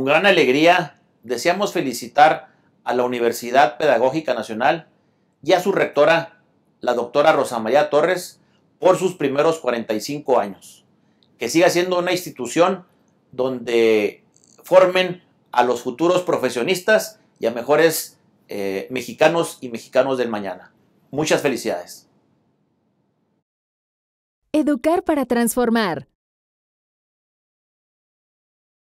Con gran alegría deseamos felicitar a la Universidad Pedagógica Nacional y a su rectora, la doctora Rosa María Torres, por sus primeros 45 años. Que siga siendo una institución donde formen a los futuros profesionistas y a mejores eh, mexicanos y mexicanos del mañana. Muchas felicidades. Educar para transformar.